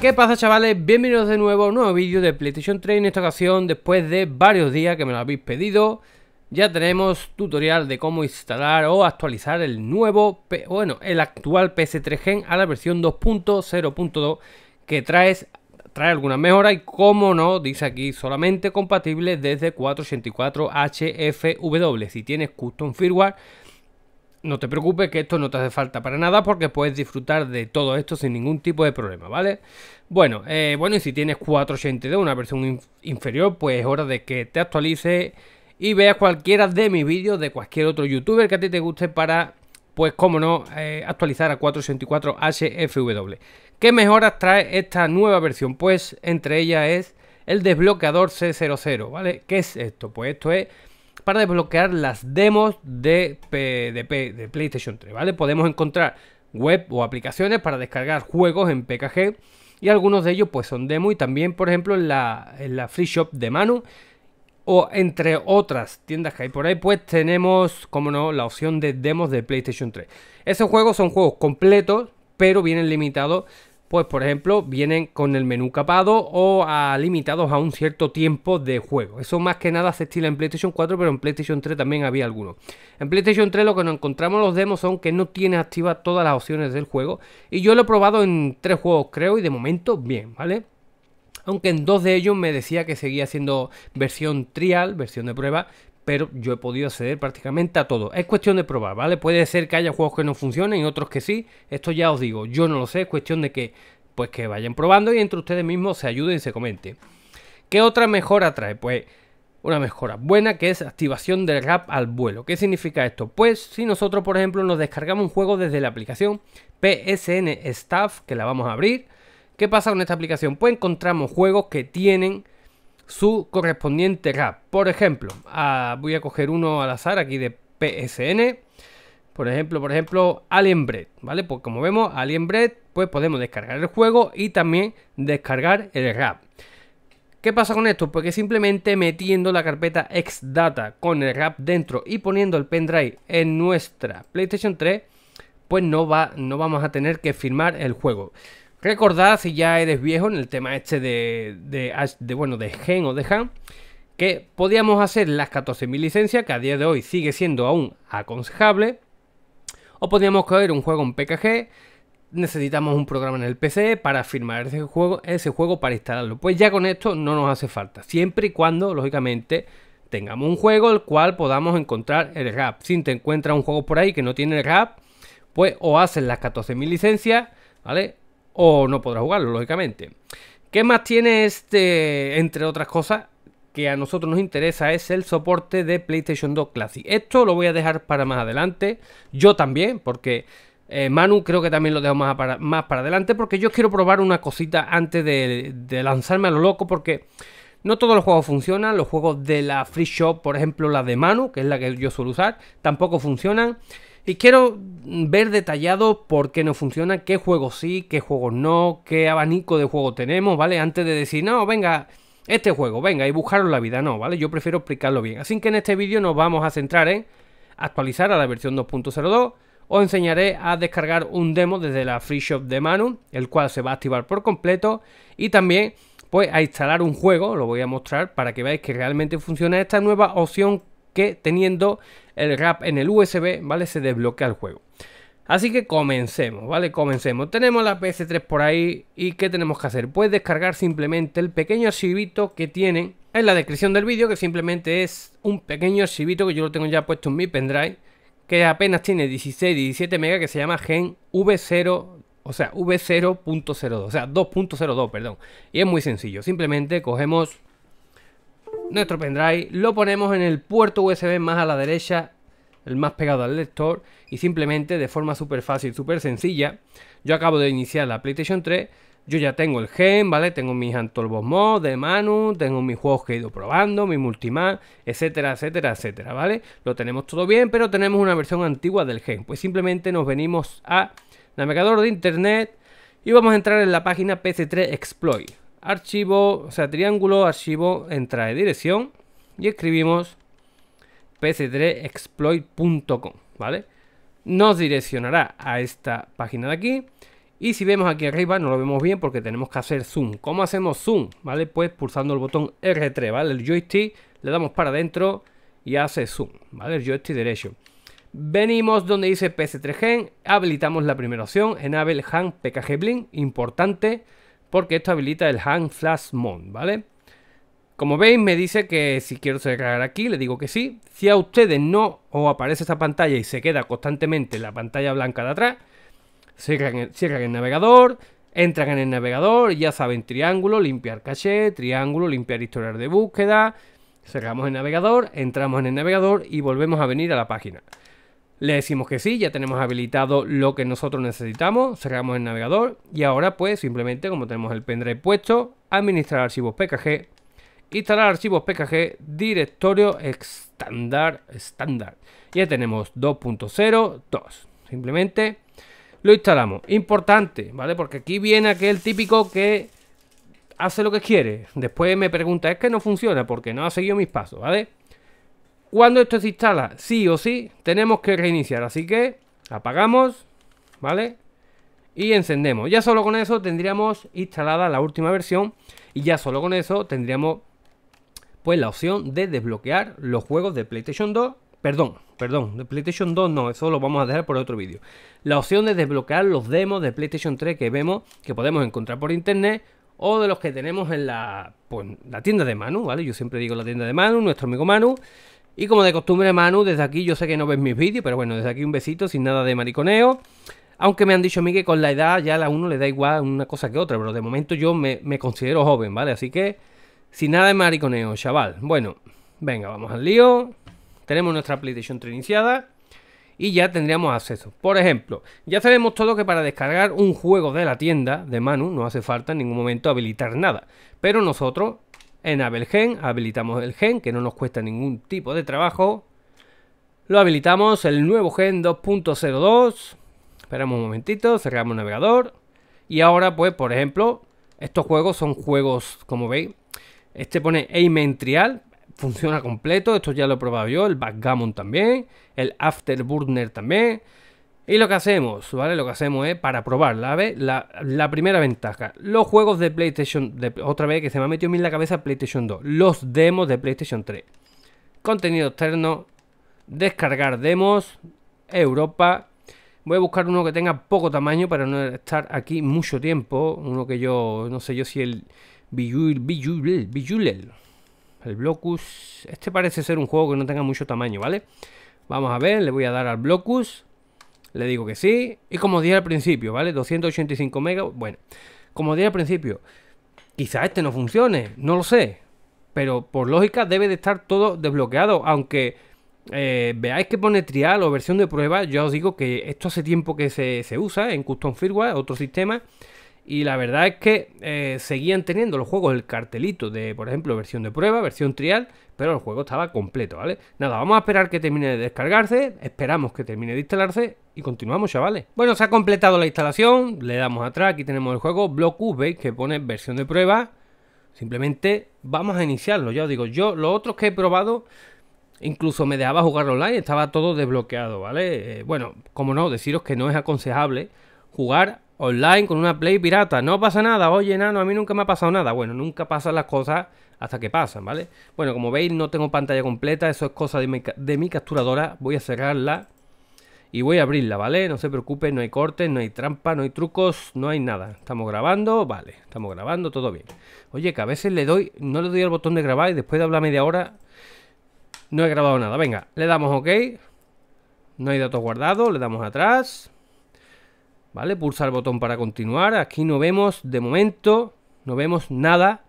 ¿Qué pasa chavales? Bienvenidos de nuevo a un nuevo vídeo de PlayStation 3 en esta ocasión después de varios días que me lo habéis pedido ya tenemos tutorial de cómo instalar o actualizar el nuevo, bueno, el actual PS3 Gen a la versión 2.0.2 que trae, trae algunas mejoras y como no, dice aquí, solamente compatible desde 484 HFW si tienes custom firmware no te preocupes que esto no te hace falta para nada porque puedes disfrutar de todo esto sin ningún tipo de problema, ¿vale? Bueno, eh, bueno y si tienes 480 una versión inferior, pues es hora de que te actualices y veas cualquiera de mis vídeos de cualquier otro youtuber que a ti te guste para, pues cómo no, eh, actualizar a 484HFW. ¿Qué mejoras trae esta nueva versión? Pues entre ellas es el desbloqueador C00, ¿vale? ¿Qué es esto? Pues esto es para desbloquear las demos de, de, PlayStation 3, ¿vale? Podemos encontrar web o aplicaciones para descargar juegos en PKG y algunos de ellos pues son demo y también por ejemplo en la, la free shop de Manu o entre otras tiendas que hay por ahí pues tenemos como no la opción de demos de PlayStation 3 esos juegos son juegos completos pero vienen limitados pues por ejemplo vienen con el menú capado o ah, limitados a un cierto tiempo de juego. Eso más que nada se estila en PlayStation 4, pero en PlayStation 3 también había algunos. En PlayStation 3 lo que nos encontramos los demos son que no tiene activas todas las opciones del juego. Y yo lo he probado en tres juegos creo y de momento bien, ¿vale? Aunque en dos de ellos me decía que seguía siendo versión trial, versión de prueba, pero yo he podido acceder prácticamente a todo. Es cuestión de probar, ¿vale? Puede ser que haya juegos que no funcionen y otros que sí. Esto ya os digo, yo no lo sé, es cuestión de que pues que vayan probando y entre ustedes mismos se ayuden y se comenten. ¿Qué otra mejora trae? Pues una mejora buena que es activación del rap al vuelo. ¿Qué significa esto? Pues si nosotros, por ejemplo, nos descargamos un juego desde la aplicación PSN Staff, que la vamos a abrir, ¿qué pasa con esta aplicación? Pues encontramos juegos que tienen su correspondiente RAP. Por ejemplo, ah, voy a coger uno al azar aquí de PSN. Por ejemplo, por ejemplo, Alien ¿vale? Pues como vemos, Alien Bread, pues podemos descargar el juego y también descargar el RAP. ¿Qué pasa con esto? Porque simplemente metiendo la carpeta Xdata con el RAP dentro y poniendo el pendrive en nuestra PlayStation 3, pues no, va, no vamos a tener que firmar el juego. Recordad, si ya eres viejo en el tema este de, bueno, de Gen o de Han, que podíamos hacer las 14.000 licencias, que a día de hoy sigue siendo aún aconsejable, o podíamos coger un juego en PKG, necesitamos un programa en el PC para firmar ese juego, ese juego para instalarlo. Pues ya con esto no nos hace falta, siempre y cuando, lógicamente, tengamos un juego el cual podamos encontrar el RAP. Si te encuentras un juego por ahí que no tiene el RAP, pues o haces las 14.000 licencias, ¿vale? o no podrá jugarlo, lógicamente. ¿Qué más tiene este, entre otras cosas, que a nosotros nos interesa es el soporte de PlayStation 2 Classic? Esto lo voy a dejar para más adelante, yo también, porque eh, Manu creo que también lo dejo más para, más para adelante, porque yo quiero probar una cosita antes de, de lanzarme a lo loco, porque... No todos los juegos funcionan, los juegos de la Free Shop, por ejemplo la de Manu, que es la que yo suelo usar, tampoco funcionan. Y quiero ver detallado por qué no funciona, qué juegos sí, qué juegos no, qué abanico de juego tenemos, ¿vale? Antes de decir, no, venga, este juego, venga, y buscaros la vida, no, ¿vale? Yo prefiero explicarlo bien. Así que en este vídeo nos vamos a centrar en actualizar a la versión 2.02. Os enseñaré a descargar un demo desde la Free Shop de Manu, el cual se va a activar por completo. Y también, pues, a instalar un juego, lo voy a mostrar para que veáis que realmente funciona esta nueva opción que teniendo el rap en el USB, ¿vale? Se desbloquea el juego. Así que comencemos, ¿vale? Comencemos. Tenemos la PS3 por ahí y ¿qué tenemos que hacer? Pues descargar simplemente el pequeño archivito que tienen en la descripción del vídeo, que simplemente es un pequeño archivito que yo lo tengo ya puesto en mi pendrive, que apenas tiene 16, 17 mega. que se llama Gen V0, o sea, V0.02, o sea, 2.02, perdón. Y es muy sencillo, simplemente cogemos nuestro pendrive, lo ponemos en el puerto USB más a la derecha, el más pegado al lector, y simplemente de forma súper fácil, súper sencilla, yo acabo de iniciar la PlayStation 3, yo ya tengo el gen, ¿vale? Tengo mis Antolbos Mod de Manu, tengo mis juegos que he ido probando, mi multimap, etcétera, etcétera, etcétera, ¿vale? Lo tenemos todo bien, pero tenemos una versión antigua del gen. Pues simplemente nos venimos a navegador de internet y vamos a entrar en la página PC3 Exploit archivo, o sea, triángulo, archivo, entra de dirección y escribimos pc3exploit.com, ¿vale? Nos direccionará a esta página de aquí y si vemos aquí arriba, no lo vemos bien porque tenemos que hacer zoom. ¿Cómo hacemos zoom? ¿Vale? Pues pulsando el botón R3, ¿vale? El joystick, le damos para adentro y hace zoom, ¿vale? El joystick derecho. Venimos donde dice PC3Gen, habilitamos la primera opción, enable hand PKG Blink, importante, porque esto habilita el hang Flash Mode, ¿vale? Como veis, me dice que si quiero cerrar aquí, le digo que sí. Si a ustedes no os aparece esta pantalla y se queda constantemente la pantalla blanca de atrás, cierran el, cierran el navegador, entran en el navegador, ya saben, triángulo, limpiar caché, triángulo, limpiar historial de búsqueda, cerramos el navegador, entramos en el navegador y volvemos a venir a la página. Le decimos que sí, ya tenemos habilitado lo que nosotros necesitamos, cerramos el navegador y ahora pues simplemente como tenemos el pendrive puesto, administrar archivos PKG, instalar archivos PKG, directorio estándar, estándar. Ya tenemos 2.02. Simplemente lo instalamos. Importante, ¿vale? Porque aquí viene aquel típico que hace lo que quiere. Después me pregunta, es que no funciona porque no ha seguido mis pasos, ¿vale? Cuando esto se instala, sí o sí, tenemos que reiniciar. Así que apagamos, ¿vale? Y encendemos. Ya solo con eso tendríamos instalada la última versión. Y ya solo con eso tendríamos pues la opción de desbloquear los juegos de PlayStation 2. Perdón, perdón, de PlayStation 2 no, eso lo vamos a dejar por otro vídeo. La opción de desbloquear los demos de PlayStation 3 que vemos, que podemos encontrar por internet, o de los que tenemos en la, pues, la tienda de Manu, ¿vale? Yo siempre digo la tienda de Manu, nuestro amigo Manu, y como de costumbre, Manu, desde aquí yo sé que no ves mis vídeos, pero bueno, desde aquí un besito sin nada de mariconeo. Aunque me han dicho a mí que con la edad ya a uno le da igual una cosa que otra, pero de momento yo me, considero joven, ¿vale? Así que sin nada de mariconeo, chaval. Bueno, venga, vamos al lío. Tenemos nuestra PlayStation 3 iniciada y ya tendríamos acceso. Por ejemplo, ya sabemos todo que para descargar un juego de la tienda de Manu no hace falta en ningún momento habilitar nada. Pero nosotros en Abelgen habilitamos el gen que no nos cuesta ningún tipo de trabajo. Lo habilitamos, el nuevo gen 2.02. Esperamos un momentito, cerramos el navegador. Y ahora, pues, por ejemplo, estos juegos son juegos, como veis. Este pone Trial, funciona completo. Esto ya lo he probado yo. El Backgammon también. El Afterburner también. Y lo que hacemos, ¿vale? Lo que hacemos es para probar la, la, la primera ventaja. Los juegos de PlayStation, de, otra vez que se me ha metido en la cabeza PlayStation 2. Los demos de PlayStation 3. Contenido externo, descargar demos, Europa. Voy a buscar uno que tenga poco tamaño para no estar aquí mucho tiempo. Uno que yo, no sé yo si el el Blocus. Este parece ser un juego que no tenga mucho tamaño, ¿vale? Vamos a ver, le voy a dar al Blocus. Le digo que sí. Y como dije al principio, ¿vale? 285 megas. Bueno, como dije al principio, quizá este no funcione, no lo sé. Pero por lógica debe de estar todo desbloqueado. Aunque eh, veáis que pone trial o versión de prueba, yo os digo que esto hace tiempo que se, se usa en Custom Firmware, otro sistema. Y la verdad es que eh, seguían teniendo los juegos el cartelito de, por ejemplo, versión de prueba, versión trial, pero el juego estaba completo, ¿vale? Nada, vamos a esperar que termine de descargarse, esperamos que termine de instalarse y continuamos, chavales. Bueno, se ha completado la instalación, le damos atrás, aquí tenemos el juego, Block veis que pone versión de prueba. Simplemente vamos a iniciarlo, ya os digo, yo los otros que he probado... Incluso me dejaba jugar online, estaba todo desbloqueado, ¿vale? Eh, bueno, como no, deciros que no es aconsejable jugar online con una Play pirata. No pasa nada, oye, nano, a mí nunca me ha pasado nada. Bueno, nunca pasan las cosas hasta que pasan, ¿vale? Bueno, como veis, no tengo pantalla completa, eso es cosa de mi, capturadora. Voy a cerrarla y voy a abrirla, ¿vale? No se preocupen, no hay cortes, no hay trampa, no hay trucos, no hay nada. Estamos grabando, vale, estamos grabando, todo bien. Oye, que a veces le doy, no le doy al botón de grabar y después de hablar media hora no he grabado nada. Venga, le damos OK. No hay datos guardados, le damos atrás. Vale, pulsa el botón para continuar. Aquí no vemos, de momento, no vemos nada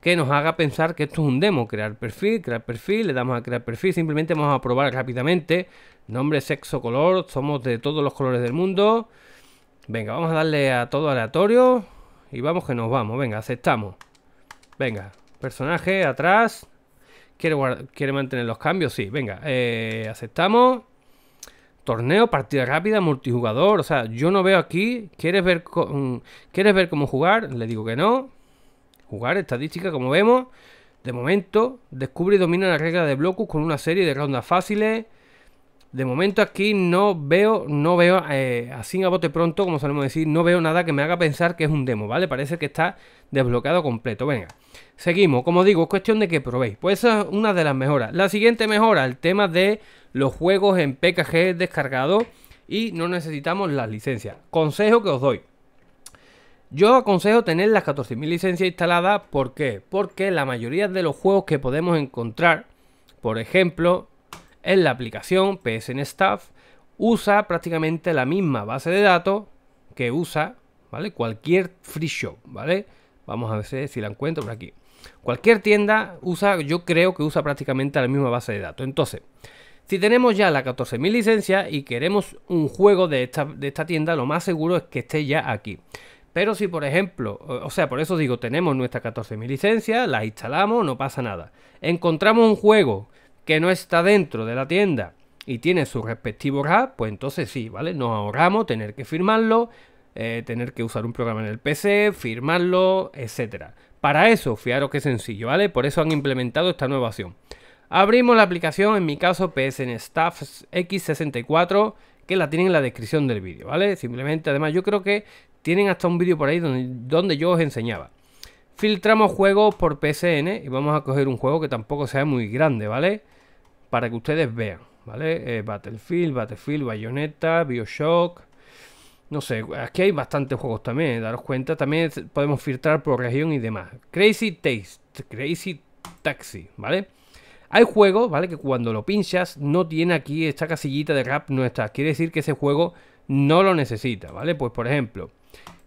que nos haga pensar que esto es un demo. Crear perfil, crear perfil, le damos a crear perfil. Simplemente vamos a probar rápidamente. Nombre, sexo, color. Somos de todos los colores del mundo. Venga, vamos a darle a todo aleatorio. Y vamos que nos vamos. Venga, aceptamos. Venga, personaje, atrás. ¿Quiere, ¿Quiere mantener los cambios? Sí, venga. Eh, aceptamos torneo, partida rápida, multijugador. O sea, yo no veo aquí. ¿Quieres ver, mm, ¿quieres ver cómo jugar? Le digo que no. Jugar, estadística, como vemos. De momento, descubre y domina la regla de Blocus con una serie de rondas fáciles. De momento aquí no veo, no veo, eh, así a bote pronto, como solemos decir, no veo nada que me haga pensar que es un demo, ¿vale? Parece que está desbloqueado completo, venga. Seguimos, como digo, es cuestión de que probéis. Pues esa es una de las mejoras. La siguiente mejora, el tema de los juegos en PKG descargados y no necesitamos las licencias. Consejo que os doy. Yo aconsejo tener las 14.000 licencias instaladas, ¿por qué? Porque la mayoría de los juegos que podemos encontrar, por ejemplo, en la aplicación PSN Staff usa prácticamente la misma base de datos que usa, ¿vale? Cualquier free shop, ¿vale? Vamos a ver si la encuentro por aquí. Cualquier tienda usa, yo creo que usa prácticamente la misma base de datos. Entonces, si tenemos ya las 14.000 licencias y queremos un juego de esta, de esta tienda, lo más seguro es que esté ya aquí. Pero si, por ejemplo, o sea, por eso digo, tenemos nuestra 14.000 licencias, la instalamos, no pasa nada. Encontramos un juego que no está dentro de la tienda y tiene su respectivo RAP, pues entonces sí, ¿vale? Nos ahorramos tener que firmarlo, eh, tener que usar un programa en el PC, firmarlo, etcétera. Para eso, fiaros que sencillo, ¿vale? Por eso han implementado esta nueva opción. Abrimos la aplicación, en mi caso PSN Staffs X64, que la tienen en la descripción del vídeo, ¿vale? Simplemente, además, yo creo que tienen hasta un vídeo por ahí donde, donde yo os enseñaba. Filtramos juegos por PSN y vamos a coger un juego que tampoco sea muy grande, ¿vale? para que ustedes vean, ¿vale? Eh, Battlefield, Battlefield, Bayonetta, Bioshock. No sé, aquí hay bastantes juegos también, ¿eh? daros cuenta. También podemos filtrar por región y demás. Crazy Taste, Crazy Taxi, ¿vale? Hay juegos, ¿vale? Que cuando lo pinchas no tiene aquí esta casillita de rap, nuestra Quiere decir que ese juego no lo necesita, ¿vale? Pues por ejemplo,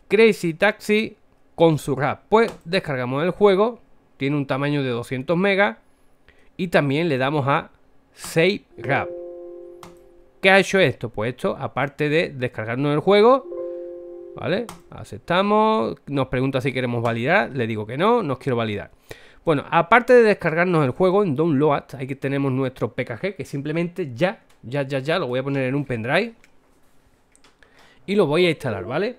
Crazy Taxi con su rap. Pues descargamos el juego, tiene un tamaño de 200 megas y también le damos a Save Grab. ¿Qué ha hecho esto? Pues esto, aparte de descargarnos el juego, ¿vale? Aceptamos, nos pregunta si queremos validar, le digo que no, no quiero validar. Bueno, aparte de descargarnos el juego en Download, aquí tenemos nuestro PKG que simplemente ya, ya, ya, ya lo voy a poner en un pendrive y lo voy a instalar, ¿vale?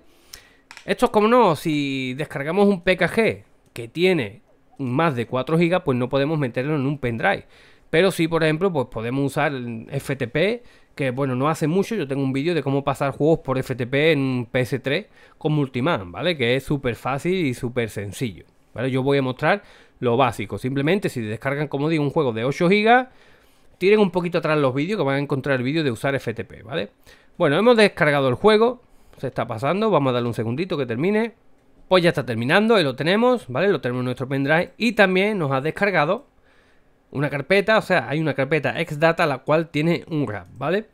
Esto es como no, si descargamos un PKG que tiene más de 4 GB, pues no podemos meterlo en un pendrive. Pero sí, por ejemplo, pues podemos usar FTP, que bueno, no hace mucho, yo tengo un vídeo de cómo pasar juegos por FTP en PS3 con Multiman, ¿vale? Que es súper fácil y súper sencillo, ¿vale? Yo voy a mostrar lo básico, simplemente si descargan, como digo, un juego de 8 GB, tiren un poquito atrás los vídeos que van a encontrar el vídeo de usar FTP, ¿vale? Bueno, hemos descargado el juego, se está pasando, vamos a darle un segundito que termine. Pues ya está terminando, ahí lo tenemos, ¿vale? Lo tenemos en nuestro pendrive y también nos ha descargado una carpeta, o sea, hay una carpeta Xdata la cual tiene un RAP, ¿vale?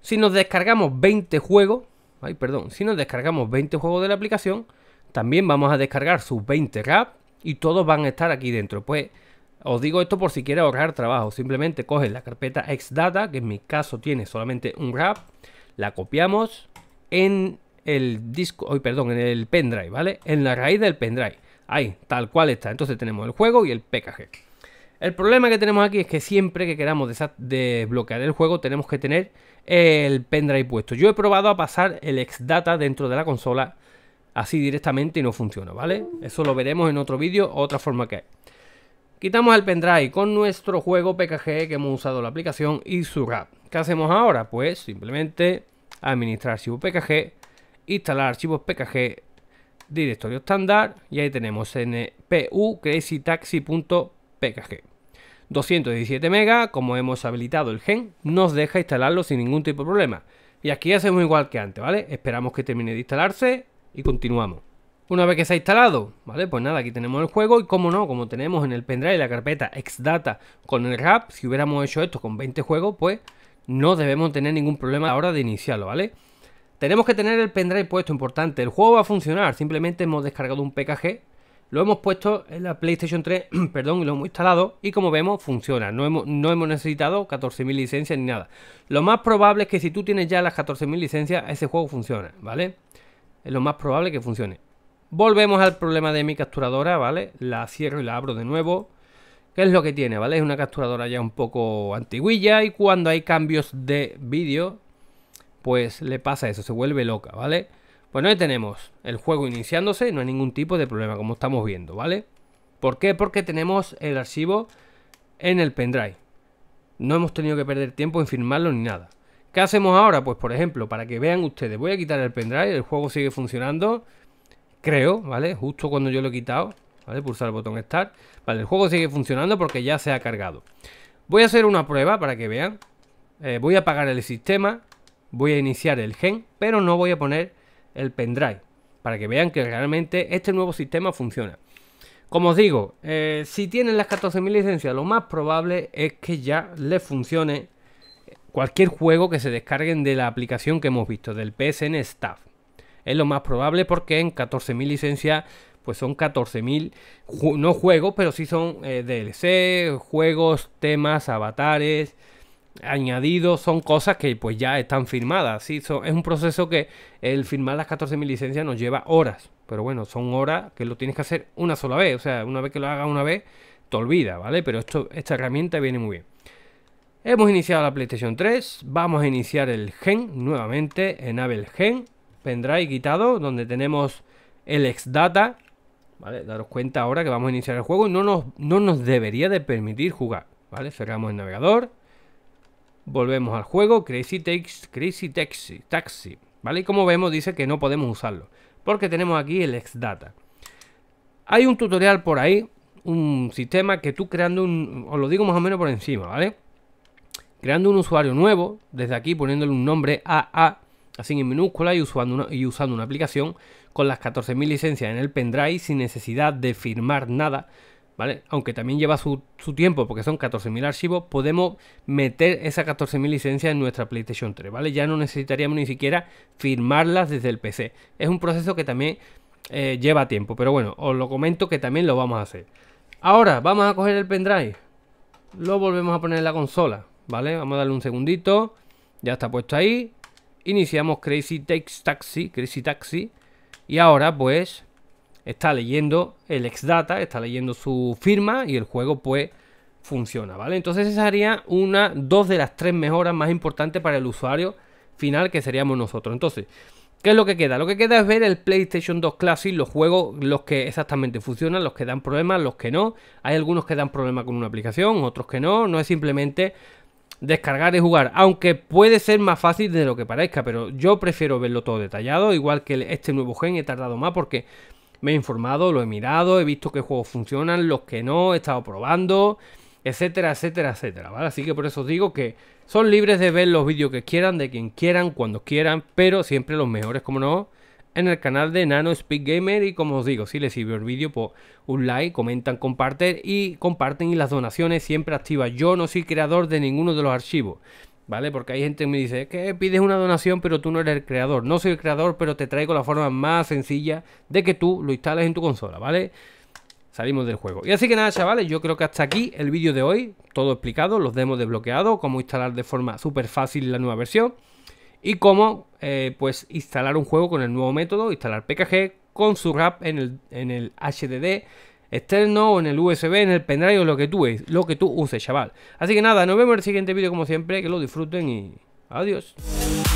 Si nos descargamos 20 juegos, ay, perdón, si nos descargamos 20 juegos de la aplicación, también vamos a descargar sus 20 RAP y todos van a estar aquí dentro. Pues os digo esto por si quiere ahorrar trabajo, simplemente coge la carpeta Xdata, que en mi caso tiene solamente un RAP, la copiamos en el disco, hoy perdón, en el pendrive, ¿vale? En la raíz del pendrive. Ahí, tal cual está. Entonces tenemos el juego y el PKG. El problema que tenemos aquí es que siempre que queramos desbloquear el juego tenemos que tener el pendrive puesto. Yo he probado a pasar el exdata dentro de la consola así directamente y no funciona, ¿vale? Eso lo veremos en otro vídeo otra forma que hay. Quitamos el pendrive con nuestro juego PKG que hemos usado la aplicación y su rap. ¿Qué hacemos ahora? Pues simplemente administrar archivo PKG, instalar archivos PKG, directorio estándar y ahí tenemos npu taxi.pkg. 217 MB, como hemos habilitado el gen, nos deja instalarlo sin ningún tipo de problema. Y aquí hacemos igual que antes, ¿vale? Esperamos que termine de instalarse y continuamos. Una vez que se ha instalado, ¿vale? Pues nada, aquí tenemos el juego y como no, como tenemos en el pendrive la carpeta XData con el RAP, si hubiéramos hecho esto con 20 juegos, pues no debemos tener ningún problema a la hora de iniciarlo, ¿vale? Tenemos que tener el pendrive puesto, importante, el juego va a funcionar, simplemente hemos descargado un PKG lo hemos puesto en la PlayStation 3, perdón, y lo hemos instalado y como vemos funciona. No hemos, no hemos necesitado 14.000 licencias ni nada. Lo más probable es que si tú tienes ya las 14.000 licencias, ese juego funciona, ¿vale? Es lo más probable que funcione. Volvemos al problema de mi capturadora, ¿vale? La cierro y la abro de nuevo. ¿Qué es lo que tiene? ¿Vale? Es una capturadora ya un poco antiguilla y cuando hay cambios de vídeo, pues le pasa eso, se vuelve loca, ¿vale? Bueno, pues ahí tenemos el juego iniciándose, no hay ningún tipo de problema, como estamos viendo, ¿vale? ¿Por qué? Porque tenemos el archivo en el pendrive. No hemos tenido que perder tiempo en firmarlo ni nada. ¿Qué hacemos ahora? Pues por ejemplo, para que vean ustedes, voy a quitar el pendrive, el juego sigue funcionando, creo, ¿vale? Justo cuando yo lo he quitado, ¿vale? Pulsar el botón Start. Vale, el juego sigue funcionando porque ya se ha cargado. Voy a hacer una prueba para que vean. Eh, voy a apagar el sistema, voy a iniciar el gen, pero no voy a poner el pendrive, para que vean que realmente este nuevo sistema funciona. Como os digo, eh, si tienen las 14.000 licencias, lo más probable es que ya les funcione cualquier juego que se descarguen de la aplicación que hemos visto, del PSN Staff. Es lo más probable porque en 14.000 licencias, pues son 14.000, no juegos, pero sí son eh, DLC, juegos, temas, avatares, añadidos son cosas que pues ya están firmadas. ¿sí? es un proceso que el firmar las 14.000 licencias nos lleva horas. Pero bueno, son horas que lo tienes que hacer una sola vez. O sea, una vez que lo hagas una vez, te olvida, ¿vale? Pero esto, esta herramienta viene muy bien. Hemos iniciado la PlayStation 3. Vamos a iniciar el gen nuevamente. Enable gen. Pendrive quitado, donde tenemos el exdata. ¿Vale? Daros cuenta ahora que vamos a iniciar el juego y no nos, no nos debería de permitir jugar. ¿Vale? Cerramos el navegador Volvemos al juego, Crazy, Taxi, Crazy Taxi, Taxi, ¿vale? Y como vemos dice que no podemos usarlo, porque tenemos aquí el Xdata. Hay un tutorial por ahí, un sistema que tú creando un, os lo digo más o menos por encima, ¿vale? Creando un usuario nuevo, desde aquí poniéndole un nombre AA, así en minúscula, y usando y usando una aplicación con las 14.000 licencias en el pendrive sin necesidad de firmar nada, ¿vale? Aunque también lleva su, tiempo, porque son 14.000 archivos, podemos meter esas 14.000 licencias en nuestra PlayStation 3, ¿vale? Ya no necesitaríamos ni siquiera firmarlas desde el PC. Es un proceso que también eh, lleva tiempo, pero bueno, os lo comento que también lo vamos a hacer. Ahora, vamos a coger el pendrive. Lo volvemos a poner en la consola, ¿vale? Vamos a darle un segundito. Ya está puesto ahí. Iniciamos Crazy Takes Taxi, Crazy Taxi. Y ahora, pues, está leyendo el Exdata, está leyendo su firma y el juego pues funciona, ¿vale? Entonces esa sería una, dos de las tres mejoras más importantes para el usuario final que seríamos nosotros. Entonces, ¿qué es lo que queda? Lo que queda es ver el PlayStation 2 Classic, los juegos, los que exactamente funcionan, los que dan problemas, los que no. Hay algunos que dan problemas con una aplicación, otros que no. No es simplemente descargar y jugar, aunque puede ser más fácil de lo que parezca, pero yo prefiero verlo todo detallado, igual que este nuevo gen he tardado más porque me he informado, lo he mirado, he visto qué juegos funcionan, los que no, he estado probando, etcétera, etcétera, etcétera, Así que por eso os digo que son libres de ver los vídeos que quieran, de quien quieran, cuando quieran, pero siempre los mejores, como no, en el canal de Nano Speed Gamer y como os digo, si les sirve el vídeo, pues un like, comentan, comparten y comparten y las donaciones siempre activas. Yo no soy creador de ninguno de los archivos. ¿vale? Porque hay gente que me dice, que pides una donación pero tú no eres el creador. No soy el creador, pero te traigo la forma más sencilla de que tú lo instales en tu consola, ¿vale? Salimos del juego. Y así que nada, chavales, yo creo que hasta aquí el vídeo de hoy. Todo explicado, los demos desbloqueados, cómo instalar de forma súper fácil la nueva versión. Y cómo, eh, pues, instalar un juego con el nuevo método, instalar PKG con su RAP en el, en el HDD externo o en el USB, en el pendrive o lo que tú, es, lo que tú uses, chaval. Así que nada, nos vemos en el siguiente vídeo como siempre, que lo disfruten y adiós.